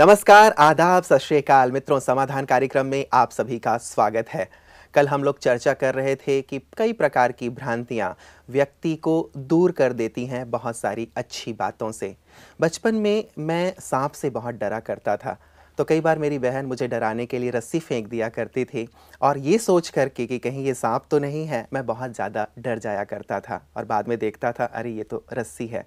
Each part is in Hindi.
नमस्कार आदाब सत श्रीकाल मित्रों समाधान कार्यक्रम में आप सभी का स्वागत है कल हम लोग चर्चा कर रहे थे कि कई प्रकार की भ्रांतियाँ व्यक्ति को दूर कर देती हैं बहुत सारी अच्छी बातों से बचपन में मैं सांप से बहुत डरा करता था तो कई बार मेरी बहन मुझे डराने के लिए रस्सी फेंक दिया करती थी और ये सोच करके कि कहीं ये सांप तो नहीं है मैं बहुत ज़्यादा डर जाया करता था और बाद में देखता था अरे ये तो रस्सी है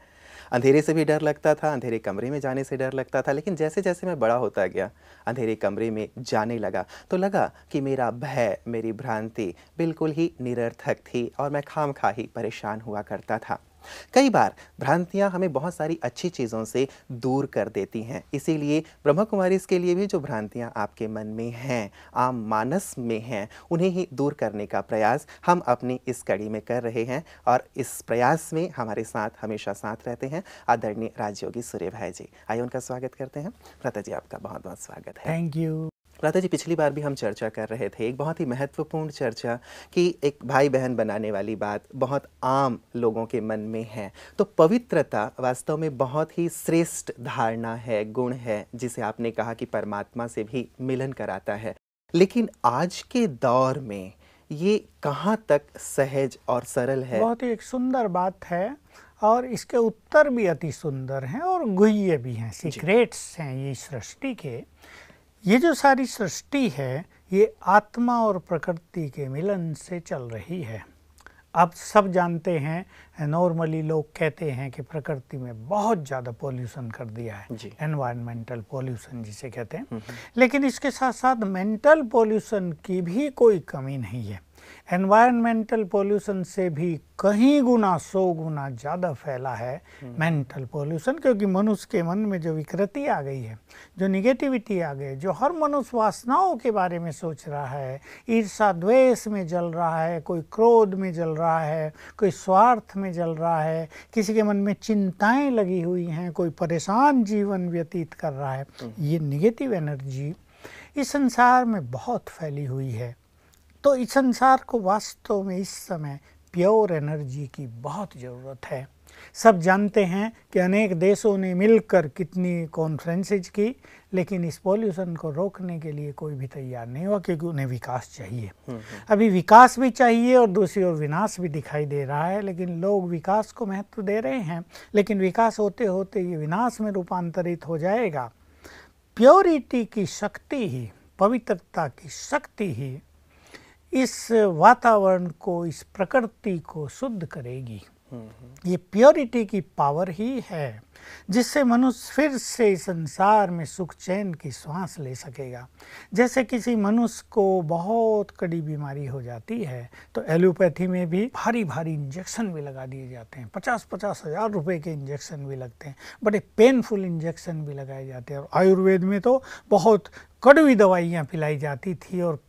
अंधेरे से भी डर लगता था अंधेरे कमरे में जाने से डर लगता था लेकिन जैसे जैसे मैं बड़ा होता गया अंधेरे कमरे में जाने लगा तो लगा कि मेरा भय मेरी भ्रांति बिल्कुल ही निरर्थक थी और मैं खाम खा ही परेशान हुआ करता था कई बार भ्रांतियां हमें बहुत सारी अच्छी चीज़ों से दूर कर देती हैं इसीलिए ब्रह्म कुमारी के लिए भी जो भ्रांतियां आपके मन में हैं आम मानस में हैं उन्हें ही दूर करने का प्रयास हम अपनी इस कड़ी में कर रहे हैं और इस प्रयास में हमारे साथ हमेशा साथ रहते हैं आदरणीय राजयोगी सूर्य भाई जी आइए उनका स्वागत करते हैं प्रता जी आपका बहुत बहुत स्वागत है थैंक यू राधा जी पिछली बार भी हम चर्चा कर रहे थे एक बहुत ही महत्वपूर्ण चर्चा कि एक भाई बहन बनाने वाली बात बहुत आम लोगों के मन में है तो पवित्रता वास्तव में बहुत ही श्रेष्ठ धारणा है गुण है जिसे आपने कहा कि परमात्मा से भी मिलन कराता है लेकिन आज के दौर में ये कहाँ तक सहज और सरल है बहुत ही एक सुंदर बात है और इसके उत्तर भी अति सुंदर हैं और गुह्य भी हैं सीक्रेट्स हैं ये सृष्टि के ये जो सारी सृष्टि है ये आत्मा और प्रकृति के मिलन से चल रही है आप सब जानते हैं नॉर्मली लोग कहते हैं कि प्रकृति में बहुत ज़्यादा पोल्यूशन कर दिया है एनवायरमेंटल पोल्यूशन जिसे कहते हैं हम्म, हम्म। लेकिन इसके साथ साथ मेंटल पोल्यूशन की भी कोई कमी नहीं है एनवायरमेंटल पोल्यूशन से भी कहीं गुना सौ गुना ज़्यादा फैला है मेंटल हम्म। पोल्यूशन क्योंकि मनुष्य के मन में जो विकृति आ गई है जो निगेटिविटी आ गई जो हर मनुष्य वासनाओं के बारे में सोच रहा है ईर्षा द्वेष में जल रहा है कोई क्रोध में जल रहा है कोई स्वार्थ में जल रहा है किसी के मन में चिंताएं लगी हुई हैं कोई परेशान जीवन व्यतीत कर रहा है हम्म। ये निगेटिव एनर्जी इस संसार में बहुत फैली हुई है तो इस संसार को वास्तव में इस समय प्योर एनर्जी की बहुत ज़रूरत है सब जानते हैं कि अनेक देशों ने मिलकर कितनी कॉन्फ्रेंसेज की लेकिन इस पॉल्यूशन को रोकने के लिए कोई भी तैयार नहीं हुआ क्योंकि उन्हें विकास चाहिए हम्म, हम्म। अभी विकास भी चाहिए और दूसरी ओर विनाश भी दिखाई दे रहा है लेकिन लोग विकास को महत्व दे रहे हैं लेकिन विकास होते होते ये विनाश में रूपांतरित हो जाएगा प्योरिटी की शक्ति ही पवित्रता की शक्ति ही इस वातावरण को इस प्रकृति को शुद्ध करेगी ये प्योरिटी की पावर ही है जिससे मनुष्य फिर से संसार में सुख चैन की सांस ले सकेगा जैसे किसी मनुष्य को बहुत कड़ी बीमारी हो जाती है तो एलोपैथी में भी भारी भारी इंजेक्शन भी लगा दिए जाते हैं पचास पचास हजार रुपए के इंजेक्शन भी लगते हैं बड़े पेनफुल इंजेक्शन भी लगाए जाते हैं और आयुर्वेद में तो बहुत कड़वी दवाइयाँ पिलाई जाती थी और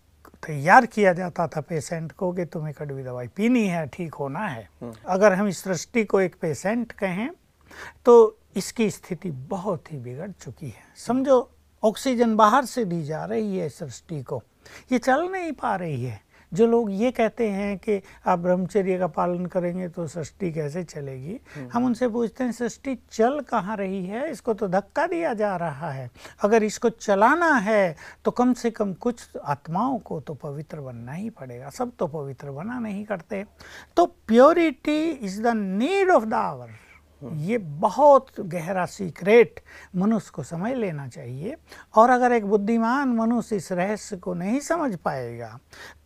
तैयार किया जाता था पेशेंट को कि तुम्हें कड़वी दवाई पीनी है ठीक होना है अगर हम इस सृष्टि को एक पेशेंट कहें तो इसकी स्थिति बहुत ही बिगड़ चुकी है समझो ऑक्सीजन बाहर से दी जा रही है सृष्टि को ये चल नहीं पा रही है जो लोग ये कहते हैं कि आप ब्रह्मचर्य का पालन करेंगे तो सृष्टि कैसे चलेगी हम्म। हम उनसे पूछते हैं सृष्टि चल कहाँ रही है इसको तो धक्का दिया जा रहा है अगर इसको चलाना है तो कम से कम कुछ आत्माओं को तो पवित्र बनना ही पड़ेगा सब तो पवित्र बना नहीं करते तो purity is the need of the hour ये बहुत गहरा सीक्रेट मनुष्य को समझ लेना चाहिए और अगर एक बुद्धिमान मनुष्य इस रहस्य को नहीं समझ पाएगा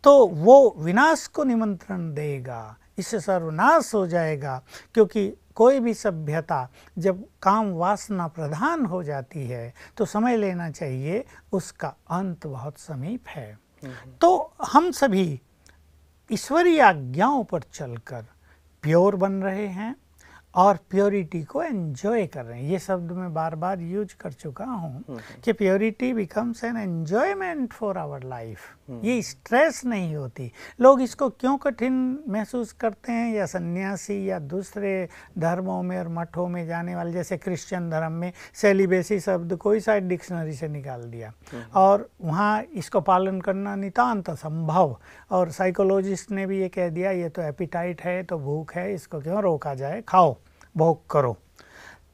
तो वो विनाश को निमंत्रण देगा इससे सर्वनाश हो जाएगा क्योंकि कोई भी सभ्यता जब काम वासना प्रधान हो जाती है तो समय लेना चाहिए उसका अंत बहुत समीप है हम्म। तो हम सभी ईश्वरीय आज्ञाओं पर चलकर प्योर बन रहे हैं और प्योरिटी को एन्जॉय कर रहे हैं ये शब्द मैं बार बार यूज कर चुका हूँ हम्म, हम्म। कि purity becomes an enjoyment for our life ये स्ट्रेस नहीं होती लोग इसको क्यों कठिन महसूस करते हैं या सन्यासी या दूसरे धर्मों में और मठों में जाने वाले जैसे क्रिश्चियन धर्म में सेलिबेसी शब्द कोई साइड डिक्शनरी से निकाल दिया हम्म, और वहाँ इसको पालन करना नितान्त संभव और साइकोलॉजिस्ट ने भी ये कह दिया ये तो एपिटाइट है तो भूख है इसको क्यों रोका जाए खाओ भोग करो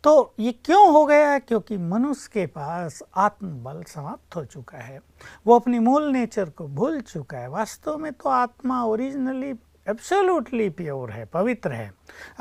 तो ये क्यों हो गया क्योंकि मनुष्य के पास आत्मबल समाप्त हो चुका है वो अपनी मूल नेचर को भूल चुका है वास्तव में तो आत्मा ओरिजिनली एब्सोल्युटली प्योर है पवित्र है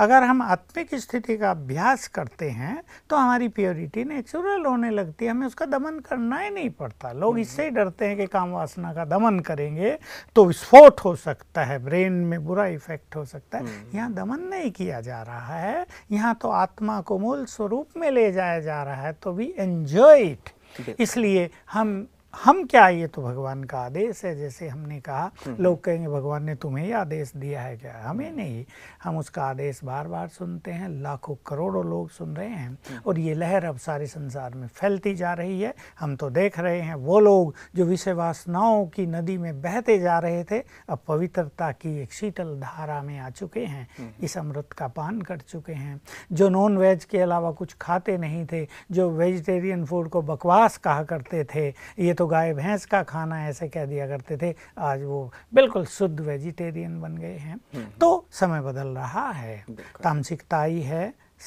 अगर हम आत्मिक स्थिति का अभ्यास करते हैं तो हमारी प्योरिटी नेचुरल होने लगती है हमें उसका दमन करना ही नहीं पड़ता लोग हम्म। इससे ही डरते हैं कि काम वासना का दमन करेंगे तो विस्फोट हो सकता है ब्रेन में बुरा इफेक्ट हो सकता है हम्म। यहाँ दमन नहीं किया जा रहा है यहाँ तो आत्मा को मूल स्वरूप में ले जाया जा रहा है तो वी एंजॉय इट इसलिए हम हम क्या ये तो भगवान का आदेश है जैसे हमने कहा हम्म, हम्म। लोग कहेंगे भगवान ने तुम्हें ही आदेश दिया है क्या हमें हम्म। नहीं हम उसका आदेश बार बार सुनते हैं लाखों करोड़ों लोग सुन रहे हैं और ये लहर अब सारे संसार में फैलती जा रही है हम तो देख रहे हैं वो लोग जो विषय वासनाओं की नदी में बहते जा रहे थे अब पवित्रता की एक शीतल धारा में आ चुके हैं इस अमृत का पान कर चुके हैं जो नॉन वेज के अलावा कुछ खाते नहीं थे जो वेजिटेरियन फूड को बकवास कहा करते थे ये तो तो गाय भैंस का खाना ऐसे कह दिया करते थे आज वो बिल्कुल शुद्ध वेजिटेरियन बन गए हैं हम्म। तो समय बदल रहा है तामसिकता है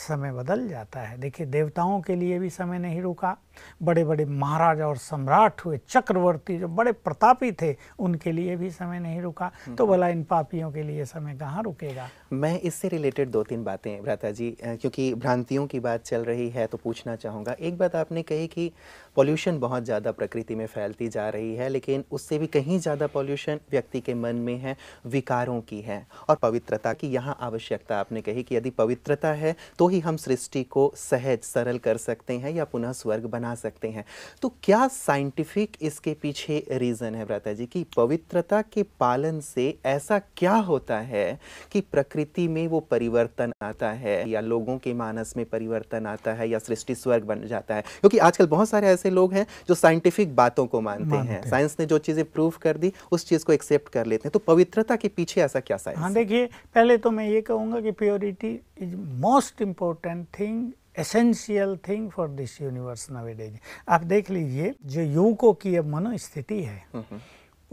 समय बदल जाता है देखिए देवताओं के लिए भी समय नहीं रुका बड़े बड़े महाराजा और सम्राट हुए चक्रवर्ती जो बड़े प्रतापी थे उनके लिए भी समय नहीं रुका तो हम्म। भला इन पापियों के लिए समय कहाँ रुकेगा मैं इससे रिलेटेड दो तीन बातें भ्राता जी क्योंकि भ्रांतियों की बात चल रही है तो पूछना चाहूँगा एक बात आपने कही कि पॉल्यूशन बहुत ज़्यादा प्रकृति में फैलती जा रही है लेकिन उससे भी कहीं ज़्यादा पॉल्यूशन व्यक्ति के मन में है विकारों की है और पवित्रता की यहाँ आवश्यकता आपने कही कि यदि पवित्रता है तो ही हम सृष्टि को सहज सरल कर सकते हैं या पुनः स्वर्ग बना बना सकते हैं तो क्या साइंटिफिक इसके पीछे रीज़न है भ्राता जी कि पवित्रता के पालन से ऐसा क्या होता है कि प्रकृति में वो परिवर्तन आता है या लोगों के मानस में परिवर्तन आता है या सृष्टि स्वर्ग बन जाता है क्योंकि आजकल बहुत सारे ऐसे लोग हैं जो साइंटिफिक बातों को मानते, मानते हैं साइंस ने जो चीज़ें प्रूव कर दी उस चीज़ को एक्सेप्ट कर लेते हैं तो पवित्रता के पीछे ऐसा क्या साइंस हाँ देखिए पहले तो मैं ये कहूँगा कि purity is most important thing essential thing for this universe nowadays आप देख लीजिए जो युवकों की अब मनोस्थिति है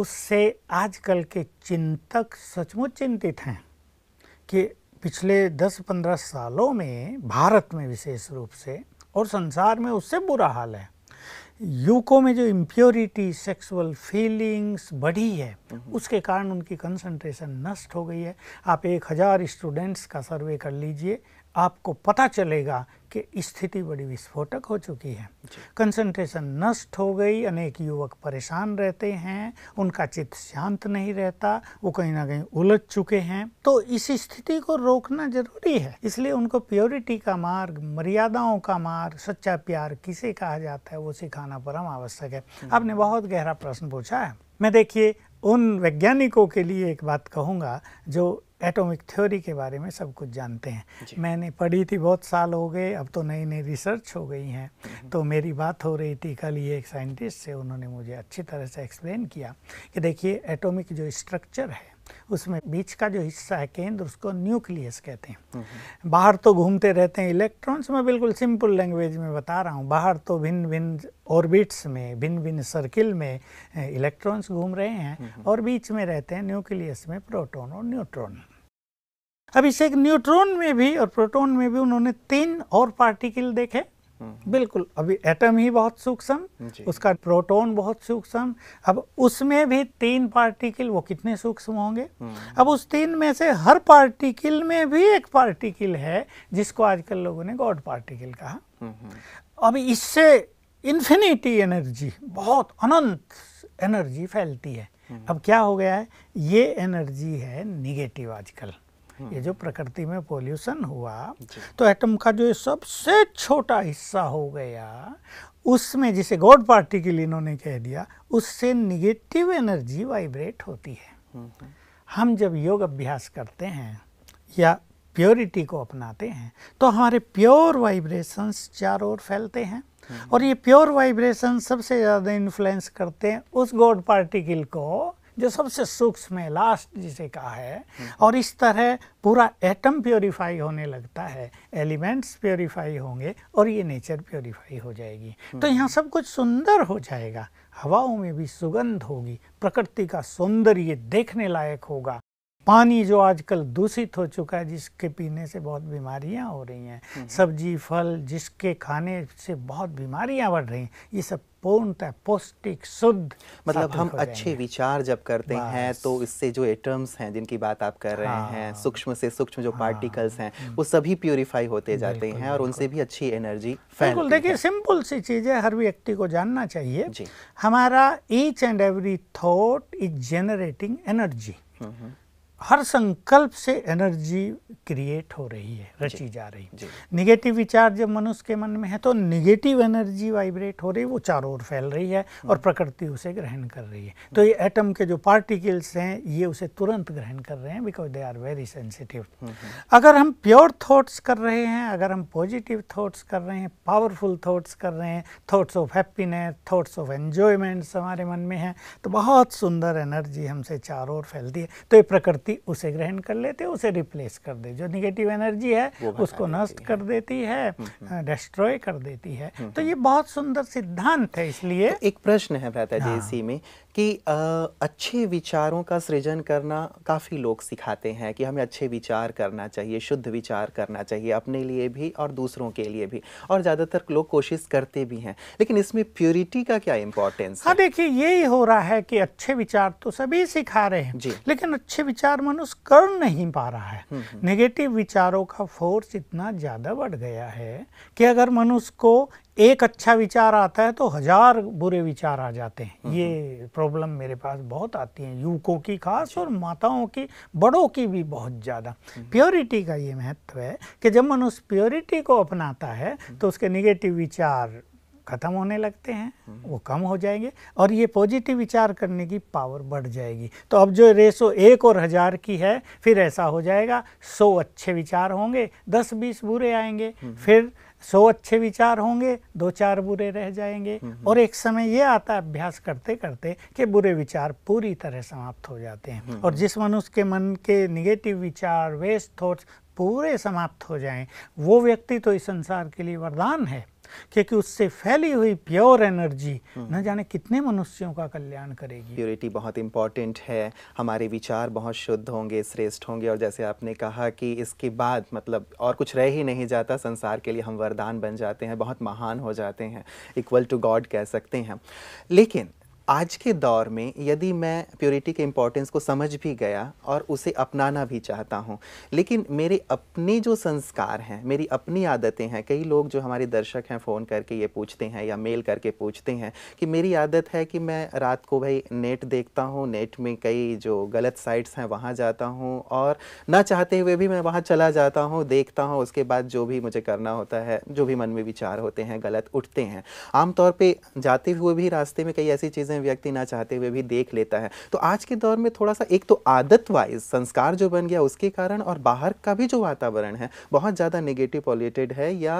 उससे आजकल के चिंतक सचमुच चिंतित हैं कि पिछले 10-15 सालों में भारत में विशेष रूप से और संसार में उससे बुरा हाल है युवकों में जो इम्प्योरिटी सेक्सुअल फीलिंग्स बढ़ी है उसके कारण उनकी कंसंट्रेशन नष्ट हो गई है आप एक हज़ार स्टूडेंट्स का सर्वे कर लीजिए आपको पता चलेगा कि स्थिति बड़ी विस्फोटक हो चुकी है कंसंट्रेशन नष्ट हो गई अनेक युवक परेशान रहते हैं उनका चित्त शांत नहीं रहता वो कहीं ना कहीं उलझ चुके हैं तो इस स्थिति को रोकना जरूरी है इसलिए उनको प्योरिटी का मार्ग मर्यादाओं का मार्ग सच्चा प्यार किसे कहा जाता है वो सिखाना परम आवश्यक है हम्म। आपने बहुत गहरा प्रश्न पूछा है मैं देखिए उन वैज्ञानिकों के लिए एक बात कहूँगा जो एटॉमिक थ्योरी के बारे में सब कुछ जानते हैं मैंने पढ़ी थी बहुत साल हो गए अब तो नई नई रिसर्च हो गई हैं हम्म। तो मेरी बात हो रही थी कल ये एक साइंटिस्ट से उन्होंने मुझे अच्छी तरह से एक्सप्लेन किया कि देखिए एटॉमिक जो स्ट्रक्चर है उसमें बीच का जो हिस्सा है केंद्र उसको न्यूक्लियस कहते हैं बाहर तो घूमते रहते हैं इलेक्ट्रॉन्स में बिल्कुल सिंपल लैंग्वेज में बता रहा हूँ बाहर तो भिन्न भिन्न ऑर्बिट्स में भिन्न भिन्न सर्किल में इलेक्ट्रॉन्स घूम रहे हैं और बीच में रहते हैं न्यूक्लियस में प्रोटोन और न्यूट्रॉन अब इसे एक न्यूट्रॉन में भी और प्रोटॉन में भी उन्होंने तीन और पार्टिकल देखे बिल्कुल अभी एटम ही बहुत सूक्ष्म उसका प्रोटॉन बहुत सूक्ष्म अब उसमें भी तीन पार्टिकल वो कितने सूक्ष्म होंगे हम्म। अब उस तीन में से हर पार्टिकल में भी एक पार्टिकल है जिसको आजकल लोगों ने गॉड पार्टिकल कहा हम्म। अब इससे इन्फिनिटी एनर्जी बहुत अनंत एनर्जी फैलती है हम्म। अब क्या हो गया है ये एनर्जी है निगेटिव आजकल ये जो प्रकृति में पोल्यूशन हुआ तो एटम का जो सबसे छोटा हिस्सा हो गया उसमें जिसे गॉड पार्टी के लिए इन्होंने कह दिया उससे निगेटिव एनर्जी वाइब्रेट होती है हम्म, हम्म। हम जब योग अभ्यास करते हैं या प्योरिटी को अपनाते हैं तो हमारे प्योर वाइब्रेशंस चारों ओर फैलते हैं हम्म। और ये प्योर वाइब्रेशन सबसे ज़्यादा इन्फ्लुएंस करते हैं उस गॉड पार्टिकल को जो सबसे सूक्ष्म है लास्ट जिसे कहा है और इस तरह पूरा एटम प्योरीफाई होने लगता है एलिमेंट्स प्योरीफाई होंगे और ये नेचर प्योरीफाई हो जाएगी तो यहाँ सब कुछ सुंदर हो जाएगा हवाओं में भी सुगंध होगी प्रकृति का सौंदर्य देखने लायक होगा पानी जो आजकल दूषित हो चुका है जिसके पीने से बहुत बीमारियां हो रही हैं हम्म। सब्जी फल जिसके खाने से बहुत बीमारियां बढ़ रही हैं ये सब पूर्णतः पौष्टिक शुद्ध मतलब हम अच्छे विचार जब करते हैं तो इससे जो एटम्स हैं जिनकी बात आप कर रहे हाँ, हैं सूक्ष्म से सूक्ष्म जो हाँ, पार्टिकल्स हैं वो सभी प्योरीफाई होते जाते हैं और उनसे भी अच्छी एनर्जी बिल्कुल देखिए सिंपल सी चीज़ है हर व्यक्ति को जानना चाहिए हमारा each and every thought is generating energy हर संकल्प से एनर्जी क्रिएट हो रही है रची जा रही है निगेटिव विचार जब मनुष्य के मन में है तो निगेटिव एनर्जी वाइब्रेट हो रही है वो चारों ओर फैल रही है और हम्म। प्रकृति उसे ग्रहण कर रही है तो ये एटम के जो पार्टिकल्स हैं ये उसे तुरंत ग्रहण कर रहे हैं because they are very sensitive अगर हम प्योर थाट्स कर रहे हैं अगर हम पॉजिटिव थाट्स कर रहे हैं पावरफुल थॉट्स कर रहे हैं thoughts of happiness thoughts of enjoyments हमारे मन में हैं तो बहुत सुंदर एनर्जी हमसे चारों ओर फैलती है तो ये प्रकृति शक्ति उसे ग्रहण कर लेते उसे रिप्लेस कर दे जो निगेटिव एनर्जी है उसको नष्ट कर देती है डिस्ट्रॉय हम्म, हम्म। कर देती है हम्म, तो ये बहुत सुंदर सिद्धांत है इसलिए तो एक प्रश्न है भ्राता जी हाँ। इसी में कि आ, अच्छे विचारों का सृजन करना काफ़ी लोग सिखाते हैं कि हमें अच्छे विचार करना चाहिए शुद्ध विचार करना चाहिए अपने लिए भी और दूसरों के लिए भी और ज़्यादातर लोग कोशिश करते भी हैं लेकिन इसमें प्योरिटी का क्या इम्पोर्टेंस हाँ देखिए यही हो रहा है कि अच्छे विचार तो सभी सिखा रहे हैं जी लेकिन अच्छे विचार मनुष्य कर नहीं पा रहा है नेगेटिव हम्म, हम्म। विचारों का फोर्स इतना ज़्यादा बढ़ गया है कि अगर मनुष्य को एक अच्छा विचार आता है तो हजार बुरे विचार आ जाते हैं हम्म, ये प्रॉब्लम मेरे पास बहुत आती है युवकों की खास और माताओं की बड़ों की भी बहुत ज़्यादा प्योरिटी का ये महत्व है कि जब मनुष्य प्योरिटी को अपनाता है तो उसके निगेटिव विचार ख़त्म होने लगते हैं वो कम हो जाएंगे और ये पॉजिटिव विचार करने की पावर बढ़ जाएगी तो अब जो रेसो एक और हज़ार की है फिर ऐसा हो जाएगा सौ अच्छे विचार होंगे दस बीस बुरे आएंगे फिर सौ अच्छे विचार होंगे दो चार बुरे रह जाएंगे और एक समय ये आता है अभ्यास करते करते कि बुरे विचार पूरी तरह समाप्त हो जाते हैं और जिस मनुष्य के मन के निगेटिव विचार वेस्ट थॉट्स पूरे समाप्त हो जाएं वो व्यक्ति तो इस संसार के लिए वरदान है क्योंकि उससे फैली हुई प्योर एनर्जी न जाने कितने मनुष्यों का कल्याण करेगी प्योरिटी बहुत इंपॉर्टेंट है हमारे विचार बहुत शुद्ध होंगे श्रेष्ठ होंगे और जैसे आपने कहा कि इसके बाद मतलब और कुछ रह ही नहीं जाता संसार के लिए हम वरदान बन जाते हैं बहुत महान हो जाते हैं इक्वल टू गॉड कह सकते हैं लेकिन आज के दौर में यदि मैं प्योरिटी के इम्पोर्टेंस को समझ भी गया और उसे अपनाना भी चाहता हूँ लेकिन मेरे अपने जो संस्कार हैं मेरी अपनी आदतें हैं कई लोग जो हमारे दर्शक हैं फ़ोन करके ये पूछते हैं या मेल करके पूछते हैं कि मेरी आदत है कि मैं रात को भाई नेट देखता हूँ नेट में कई जो गलत साइट्स हैं वहाँ जाता हूँ और ना चाहते हुए भी मैं वहाँ चला जाता हूँ देखता हूँ उसके बाद जो भी मुझे करना होता है जो भी मन में विचार होते हैं गलत उठते हैं आमतौर पर जाते हुए भी रास्ते में कई ऐसी चीज़ें चीज़ें व्यक्ति ना चाहते हुए भी देख लेता है तो आज के दौर में थोड़ा सा एक तो आदत वाइज संस्कार जो बन गया उसके कारण और बाहर का भी जो वातावरण है बहुत ज़्यादा निगेटिव पॉल्यूटेड है या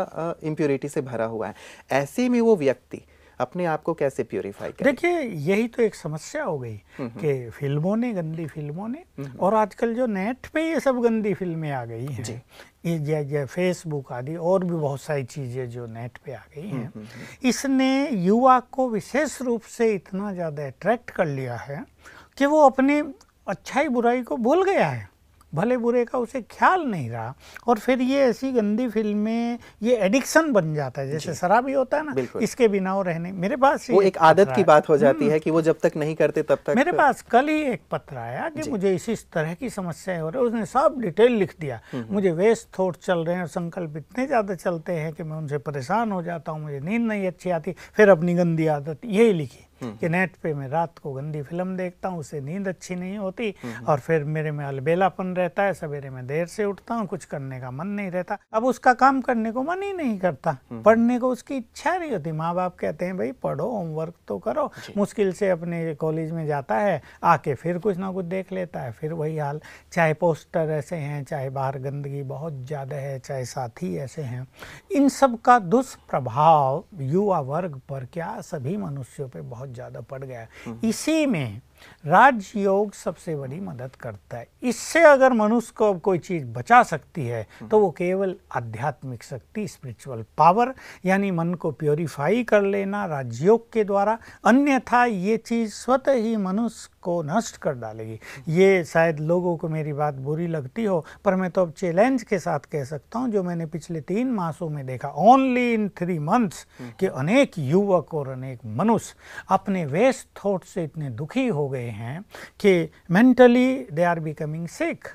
इम्प्योरिटी से भरा हुआ है ऐसे में वो व्यक्ति अपने आप को कैसे प्योरीफाई करें देखिए यही तो एक समस्या हो गई हम्म, हम्म। कि फिल्मों ने गंदी फिल्मों ने हम्म, और आजकल जो नेट पे ये सब गंदी फिल्में आ गई हैं फेसबुक आदि और भी बहुत सारी चीज़ें जो नेट पे आ गई हैं हम्म, हम्म, हम्म। इसने युवा को विशेष रूप से इतना ज़्यादा अट्रैक्ट कर लिया है कि वो अपने अच्छाई बुराई को भूल गया है भले बुरे का उसे ख्याल नहीं रहा और फिर ये ऐसी गंदी फिल्में ये एडिक्शन बन जाता है जैसे शराब ही होता है ना इसके बिना वो रहने मेरे पास वो एक आदत की बात हो जाती हम्म। है कि वो जब तक नहीं करते तब तक मेरे पास कल ही एक पत्र आया कि मुझे इसी तरह की समस्या हो रही उसने सब डिटेल लिख दिया हम्म, हम्म। मुझे वेस्ट थॉट चल रहे हैं संकल्प इतने ज़्यादा चलते हैं कि मैं उनसे परेशान हो जाता हूँ मुझे नींद नहीं अच्छी आती फिर अपनी गंदी आदत यही लिखी कि हम्म। नेट पे मैं रात को गंदी फिल्म देखता हूँ उससे नींद अच्छी नहीं होती हम्म। और फिर मेरे में अलबेलापन रहता है सवेरे में देर से उठता हूँ कुछ करने का मन नहीं रहता अब उसका काम करने को मन ही नहीं करता हम्म। पढ़ने को उसकी इच्छा नहीं होती माँ बाप कहते हैं भाई पढ़ो होमवर्क तो करो मुश्किल से अपने कॉलेज में जाता है आके फिर कुछ ना कुछ देख लेता है फिर वही हाल चाहे पोस्टर ऐसे हैं चाहे बाहर गंदगी बहुत ज़्यादा है चाहे साथी ऐसे हैं इन सब का दुष्प्रभाव युवा वर्ग पर क्या सभी मनुष्यों पर बहुत ज़्यादा पड़ गया हम्म। इसी में राज योग सबसे बड़ी मदद करता है इससे अगर मनुष्य को अब कोई चीज़ बचा सकती है हम्म। तो वो केवल आध्यात्मिक शक्ति स्पिरिचुअल पावर यानी मन को प्योरीफाई कर लेना राजयोग के द्वारा अन्यथा ये चीज़ स्वतः ही मनुष्य को नष्ट कर डालेगी हम्म। ये शायद लोगों को मेरी बात बुरी लगती हो पर मैं तो अब चैलेंज के साथ कह सकता हूँ जो मैंने पिछले तीन मासों में देखा ओनली इन थ्री मंथ्स के अनेक युवक और अनेक मनुष्य अपने वेस्ट थॉट से इतने दुखी हो गए हैं कि mentally they are becoming sick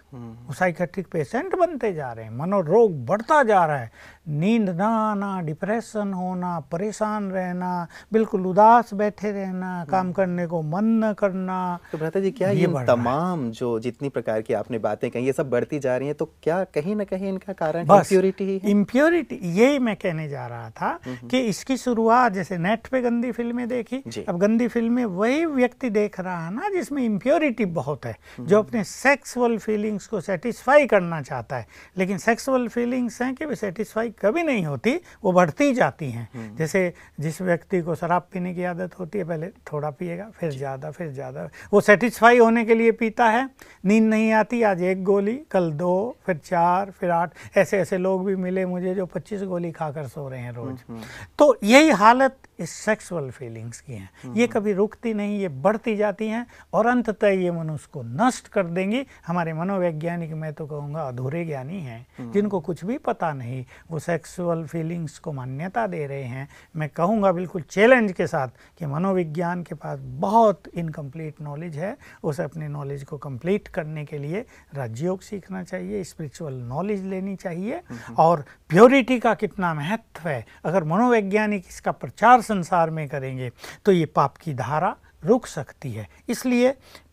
psychiatric patient बनते जा रहे हैं मनोरोग बढ़ता जा रहा है नींद ना आना डिप्रेशन होना परेशान रहना बिल्कुल उदास बैठे रहना हम्म। काम करने को मन न करना तो भ्राता जी क्या ये, तमाम जो जितनी प्रकार की आपने बातें कही ये सब बढ़ती जा रही हैं तो क्या कहीं ना कहीं इनका कारण इम्प्योरिटी इम्प्योरिटी यही मैं कहने जा रहा था हम्म, हम्म। कि इसकी शुरुआत जैसे नेट पे गंदी फिल्में देखी अब गंदी फिल्में वही व्यक्ति देख रहा बनाना जिसमें इम्प्योरिटी बहुत है जो हम्म। अपने सेक्सुअल फीलिंग्स को सेटिस्फाई करना चाहता है लेकिन सेक्सुअल फीलिंग्स हैं कि वे सेटिस्फाई कभी नहीं होती वो बढ़ती जाती हैं हम्म। जैसे जिस व्यक्ति को शराब पीने की आदत होती है पहले थोड़ा पिएगा फिर ज़्यादा फिर ज़्यादा वो सेटिस्फाई होने के लिए पीता है नींद नहीं आती आज एक गोली कल दो फिर चार फिर आठ ऐसे ऐसे लोग भी मिले मुझे जो पच्चीस गोली खाकर सो रहे हैं रोज हम्म, तो यही हालत इस सेक्सुअल फीलिंग्स की हैं ये कभी रुकती नहीं ये बढ़ती जाती हैं और अंततः ये मनुष्य को नष्ट कर देंगी हमारे मनोवैज्ञानिक मैं तो कहूँगा अधूरे ज्ञानी हैं हम्म। जिनको कुछ भी पता नहीं वो सेक्सुअल फीलिंग्स को मान्यता दे रहे हैं मैं कहूँगा बिल्कुल चैलेंज के साथ कि मनोविज्ञान के पास बहुत इनकम्प्लीट नॉलेज है उसे अपने नॉलेज को कम्प्लीट करने के लिए राज्ययोग सीखना चाहिए स्पिरिचुअल नॉलेज लेनी चाहिए हम्म। और प्योरिटी का कितना महत्व है अगर मनोवैज्ञानिक इसका प्रचार संसार में करेंगे तो ये पाप की धारा रुक सकती है इसलिए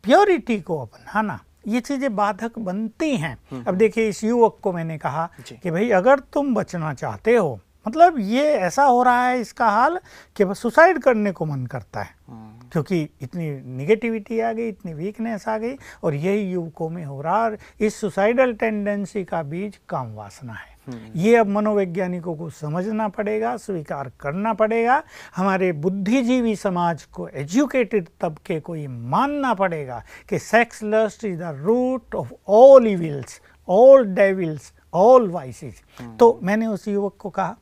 प्योरिटी को अपनाना ये चीज़ें बाधक बनती हैं हम्म, अब हम्म। देखिए इस युवक को मैंने कहा कि भाई अगर तुम बचना चाहते हो मतलब ये ऐसा हो रहा है इसका हाल कि बस सुसाइड करने को मन करता है हम्म। क्योंकि इतनी निगेटिविटी आ गई इतनी वीकनेस आ गई और यही युवकों में हो रहा है इस सुसाइडल टेंडेंसी का बीज काम वासना है हम्म। ये अब मनोवैज्ञानिकों को समझना पड़ेगा स्वीकार करना पड़ेगा हमारे बुद्धिजीवी समाज को एजुकेटेड तबके को ये मानना पड़ेगा कि sex lust is the root of all evils all devils all vices तो मैंने उस युवक को कहा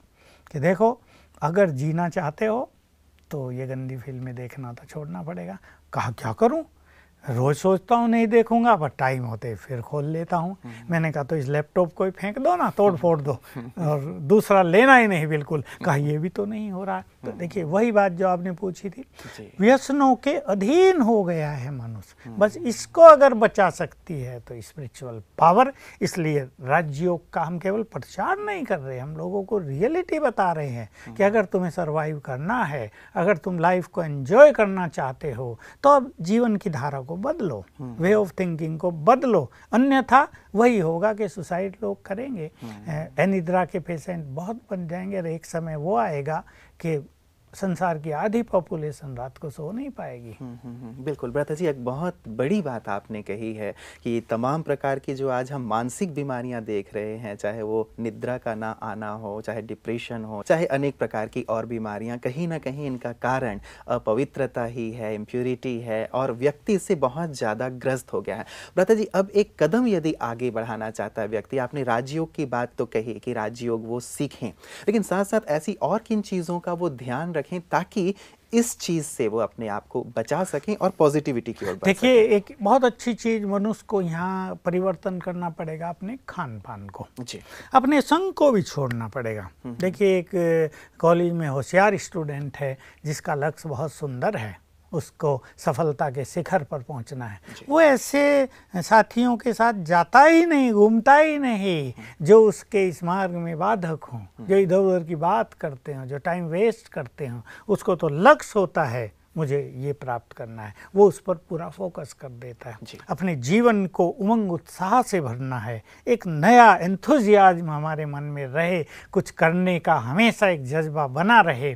कि देखो अगर जीना चाहते हो तो ये गंदी फिल्में देखना तो छोड़ना पड़ेगा कहा क्या करूं रोज़ सोचता हूँ नहीं देखूंगा पर टाइम होते फिर खोल लेता हूँ हम्म। मैंने कहा तो इस लैपटॉप को ही फेंक दो ना तोड़ हम्म। फोड़ दो हम्म। और दूसरा लेना ही नहीं बिल्कुल कहा ये भी तो नहीं हो रहा तो देखिए वही बात जो आपने पूछी थी व्यसनों के अधीन हो गया है मनुष्य बस इसको अगर बचा सकती है तो स्पिरिचुअल पावर इसलिए राज्योग का हम केवल प्रचार नहीं कर रहे हम लोगों को रियलिटी बता रहे हैं कि अगर तुम्हें सर्वाइव करना है अगर तुम लाइफ को एंजॉय करना चाहते हो तो अब जीवन की धारा को को बदलो वे ऑफ थिंकिंग को बदलो अन्यथा वही होगा कि सुसाइड लोग करेंगे एनिद्रा हम्म। के पेशेंट बहुत बन जाएंगे और एक समय वो आएगा कि संसार की आधी पॉपुलेशन रात को सो नहीं पाएगी हम्म, हम्म, हम्म, बिल्कुल ब्रता जी एक बहुत बड़ी बात आपने कही है कि तमाम प्रकार की जो आज हम मानसिक बीमारियां देख रहे हैं चाहे वो निद्रा का ना आना हो चाहे डिप्रेशन हो चाहे अनेक प्रकार की और बीमारियां कहीं ना कहीं इनका कारण अपवित्रता ही है इम्प्यूरिटी है और व्यक्ति इससे बहुत ज़्यादा ग्रस्त हो गया है ब्रता जी अब एक कदम यदि आगे बढ़ाना चाहता है व्यक्ति आपने राजयोग की बात तो कही कि राजयोग वो सीखें लेकिन साथ साथ ऐसी और किन चीज़ों का वो ध्यान रखें ताकि इस चीज़ से वो अपने आप को बचा सकें और पॉजिटिविटी की ओर देखिए एक बहुत अच्छी चीज़ मनुष्य को यहाँ परिवर्तन करना पड़ेगा अपने खान पान को जी अपने संघ को भी छोड़ना पड़ेगा हम्म, हम्म। देखिए एक कॉलेज में होशियार स्टूडेंट है जिसका लक्ष्य बहुत सुंदर है उसको सफलता के शिखर पर पहुंचना है वो ऐसे साथियों के साथ जाता ही नहीं घूमता ही नहीं जो उसके इस मार्ग में बाधक हों हम्म। जो इधर उधर की बात करते हों जो टाइम वेस्ट करते हों उसको तो लक्ष्य होता है मुझे ये प्राप्त करना है वो उस पर पूरा फोकस कर देता है जी। अपने जीवन को उमंग उत्साह से भरना है एक नया एंथुजियाज्म हमारे मन में रहे कुछ करने का हमेशा एक जज्बा बना रहे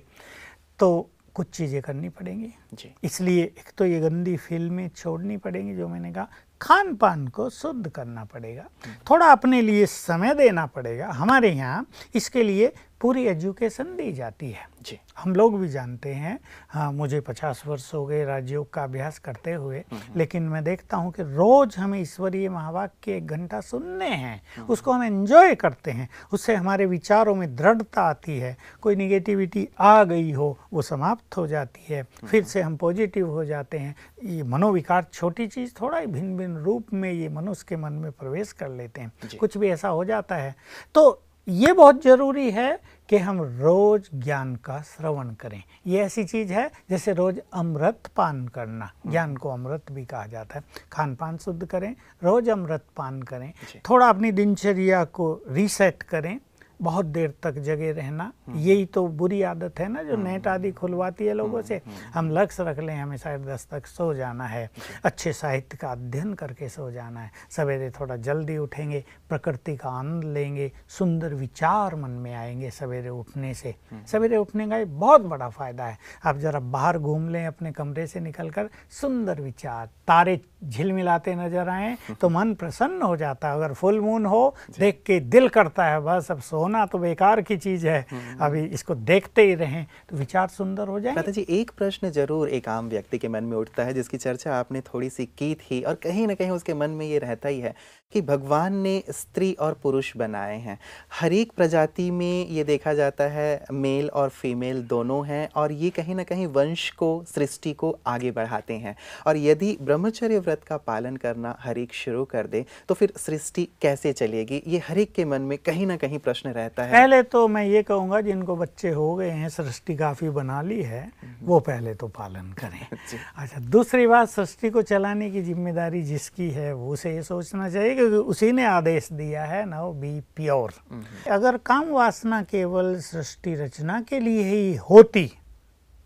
तो कुछ चीज़ें करनी पड़ेंगी जी इसलिए एक तो ये गंदी फिल्में छोड़नी पड़ेंगी जो मैंने कहा खान पान को शुद्ध करना पड़ेगा हम्म। थोड़ा अपने लिए समय देना पड़ेगा हमारे यहाँ इसके लिए पूरी एजुकेशन दी जाती है जी हम लोग भी जानते हैं हाँ मुझे पचास वर्ष हो गए राजयोग का अभ्यास करते हुए हम्म, हम्म। लेकिन मैं देखता हूँ कि रोज़ हमें ईश्वरीय महावाक्य के एक घंटा सुनने हैं हम्म, उसको हम एंजॉय करते हैं उससे हमारे विचारों में दृढ़ता आती है कोई निगेटिविटी आ गई हो वो समाप्त हो जाती है फिर से हम पॉजिटिव हो जाते हैं ये मनोविकार छोटी चीज़ थोड़ा ही भिन्न भिन्न रूप में ये मनुष्य के मन में प्रवेश कर लेते हैं कुछ भी ऐसा हो जाता है तो ये बहुत ज़रूरी है कि हम रोज़ ज्ञान का श्रवण करें ये ऐसी चीज़ है जैसे रोज़ अमृत पान करना हम्म। ज्ञान को अमृत भी कहा जाता है खान पान शुद्ध करें रोज़ अमृत पान करें थोड़ा अपनी दिनचर्या को रीसेट करें बहुत देर तक जगे रहना हम्म। यही तो बुरी आदत है ना जो हम्म। नेट आदि खुलवाती है लोगों हम्म, से हम लक्ष्य रख लें हमें शायद दस तक सो जाना है अच्छे साहित्य का अध्ययन करके सो जाना है सवेरे थोड़ा जल्दी उठेंगे प्रकृति का आनंद लेंगे सुंदर विचार मन में आएंगे सवेरे उठने से सवेरे उठने का एक बहुत बड़ा फायदा है आप जरा बाहर घूम लें अपने कमरे से निकल कर सुंदर विचार तारे झिलमिलाते नजर आए हम्म। तो मन प्रसन्न हो जाता है अगर फुल मून हो देख के दिल करता है बस अब सोना तो बेकार की चीज़ है हम्म। अभी इसको देखते ही रहें तो विचार सुंदर हो जाए जी एक प्रश्न जरूर एक आम व्यक्ति के मन में उठता है जिसकी चर्चा आपने थोड़ी सी की थी और कहीं ना कहीं उसके मन में ये रहता ही है कि भगवान ने स्त्री और पुरुष बनाए हैं हर एक प्रजाति में ये देखा जाता है मेल और फीमेल दोनों हैं और ये कहीं ना कहीं वंश को सृष्टि को आगे बढ़ाते हैं और यदि ब्रह्मचर्य व्रत कुदरत का पालन करना हर एक शुरू कर दे तो फिर सृष्टि कैसे चलेगी ये हर एक के मन में कहीं ना कहीं प्रश्न रहता है पहले तो मैं ये कहूँगा जिनको बच्चे हो गए हैं सृष्टि काफ़ी बना ली है हम्म। वो पहले तो पालन करें अच्छा दूसरी बात सृष्टि को चलाने की जिम्मेदारी जिसकी है वो उसे ये सोचना चाहिए क्योंकि उसी ने आदेश दिया है नाउ बी प्योर हम्म। अगर काम वासना केवल सृष्टि रचना के लिए ही होती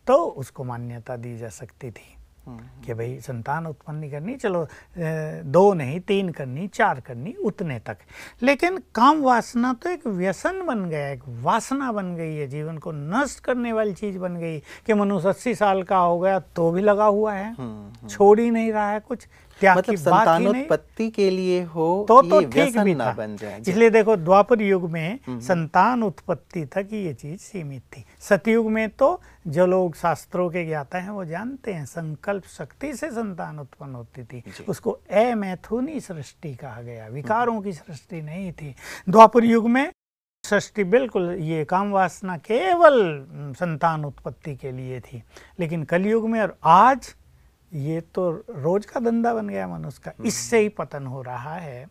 तो उसको मान्यता दी जा सकती थी हम्म, कि भाई संतान उत्पन्न नहीं करनी चलो दो नहीं तीन करनी चार करनी उतने तक लेकिन काम वासना तो एक व्यसन बन गया एक वासना बन गई है जीवन को नष्ट करने वाली चीज बन गई कि मनुष्य अस्सी साल का हो गया तो भी लगा हुआ है हम्म, हम्म। छोड़ ही नहीं रहा है कुछ क्या मतलब संतानोत्पत्ति के लिए हो तो तो ठीक भी ना बन जाए इसलिए देखो द्वापर युग में संतान उत्पत्ति तक ये चीज सीमित थी सतयुग में तो जो लोग शास्त्रों के ज्ञाता हैं वो जानते हैं संकल्प शक्ति से संतान उत्पन्न होती थी उसको अमैथुनी सृष्टि कहा गया विकारों की सृष्टि नहीं थी द्वापर युग में सृष्टि बिल्कुल ये काम वासना केवल संतान उत्पत्ति के लिए थी लेकिन कलयुग में और आज ये तो रोज का धंधा बन गया मनुष्य का हम्म। इससे ही पतन हो रहा है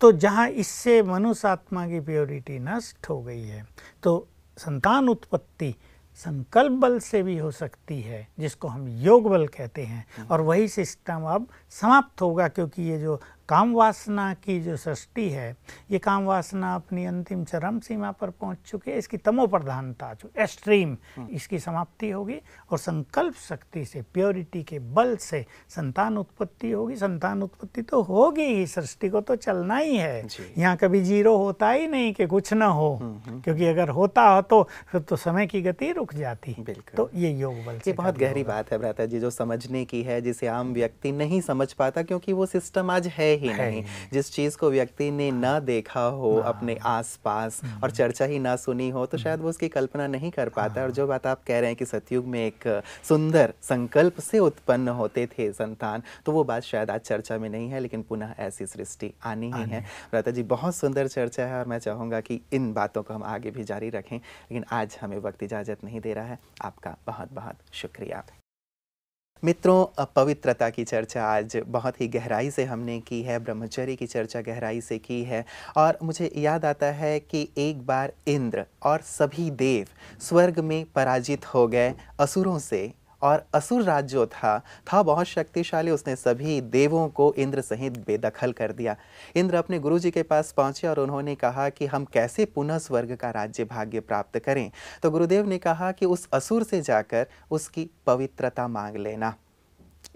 तो जहाँ इससे मनुष्य आत्मा की प्योरिटी नष्ट हो गई है तो संतान उत्पत्ति संकल्प बल से भी हो सकती है जिसको हम योग बल कहते हैं हम्म। और वही सिस्टम अब समाप्त होगा क्योंकि ये जो काम वासना की जो सृष्टि है ये काम वासना अपनी अंतिम चरम सीमा पर पहुंच चुकी है इसकी तमो प्रधानता जो एक्सट्रीम हम्म। इसकी समाप्ति होगी और संकल्प शक्ति से प्योरिटी के बल से संतान उत्पत्ति होगी संतान उत्पत्ति तो होगी ही सृष्टि को तो चलना ही है यहाँ कभी जीरो होता ही नहीं कि कुछ ना हो हम्म, हम्म। क्योंकि अगर होता हो तो फिर तो समय की गति रुक जाती तो ये योग बल ये बहुत गहरी बात है भ्राता जी जो समझने की है जिसे आम व्यक्ति नहीं समझ पाता क्योंकि वो सिस्टम आज है ही नहीं जिस चीज़ को व्यक्ति ने ना देखा हो ना। हाँ। अपने आसपास हाँ। और चर्चा ही ना सुनी हो तो शायद वो उसकी कल्पना नहीं कर पाता और हाँ। जो बात आप कह रहे हैं कि सतयुग में एक सुंदर संकल्प से उत्पन्न होते थे संतान तो वो बात शायद आज चर्चा में नहीं है लेकिन पुनः ऐसी सृष्टि आनी ही है राता जी बहुत सुंदर चर्चा है और मैं चाहूंगा कि इन बातों को हम आगे भी जारी रखें लेकिन आज हमें वक्त इजाज़त नहीं दे रहा है आपका बहुत बहुत शुक्रिया मित्रों पवित्रता की चर्चा आज बहुत ही गहराई से हमने की है ब्रह्मचर्य की चर्चा गहराई से की है और मुझे याद आता है कि एक बार इंद्र और सभी देव स्वर्ग में पराजित हो गए असुरों से और असुर राज जो था था बहुत शक्तिशाली उसने सभी देवों को इंद्र सहित बेदखल कर दिया इंद्र अपने गुरु जी के पास पहुंचे और उन्होंने कहा कि हम कैसे पुनः स्वर्ग का राज्य भाग्य प्राप्त करें तो गुरुदेव ने कहा कि उस असुर से जाकर उसकी पवित्रता मांग लेना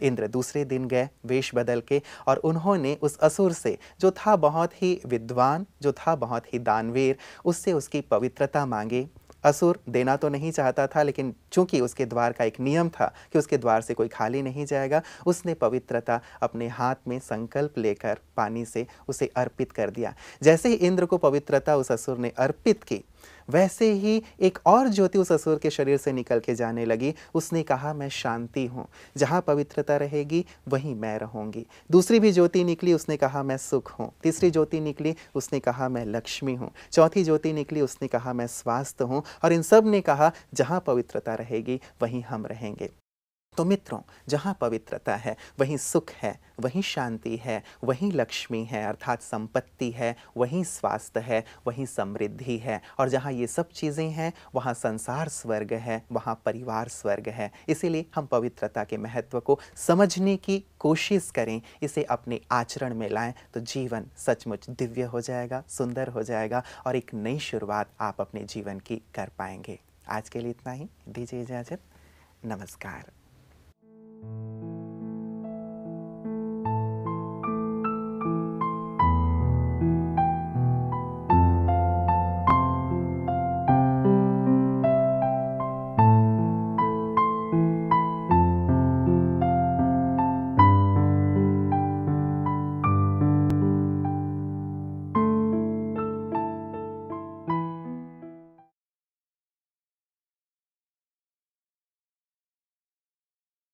इंद्र दूसरे दिन गए वेश बदल के और उन्होंने उस असुर से जो था बहुत ही विद्वान जो था बहुत ही दानवीर उससे उसकी पवित्रता मांगी असुर देना तो नहीं चाहता था लेकिन चूंकि उसके द्वार का एक नियम था कि उसके द्वार से कोई खाली नहीं जाएगा उसने पवित्रता अपने हाथ में संकल्प लेकर पानी से उसे अर्पित कर दिया जैसे ही इंद्र को पवित्रता उस असुर ने अर्पित की वैसे ही एक और ज्योति उस असुर के शरीर से निकल के जाने लगी उसने कहा मैं शांति हूँ जहाँ पवित्रता रहेगी वहीं मैं रहूँगी दूसरी भी ज्योति निकली उसने कहा मैं सुख हूँ तीसरी ज्योति निकली उसने कहा मैं लक्ष्मी हूँ चौथी ज्योति निकली उसने कहा मैं स्वास्थ्य हूँ और इन सब ने कहा जहाँ पवित्रता रहेगी वहीं हम रहेंगे तो मित्रों जहाँ पवित्रता है वहीं सुख है वहीं शांति है वहीं लक्ष्मी है अर्थात संपत्ति है वहीं स्वास्थ्य है वहीं समृद्धि है और जहाँ ये सब चीज़ें हैं वहाँ संसार स्वर्ग है वहाँ परिवार स्वर्ग है इसीलिए हम पवित्रता के महत्व को समझने की कोशिश करें इसे अपने आचरण में लाएं तो जीवन सचमुच दिव्य हो जाएगा सुंदर हो जाएगा और एक नई शुरुआत आप अपने जीवन की कर पाएंगे आज के लिए इतना ही दीजिए इजाज़त नमस्कार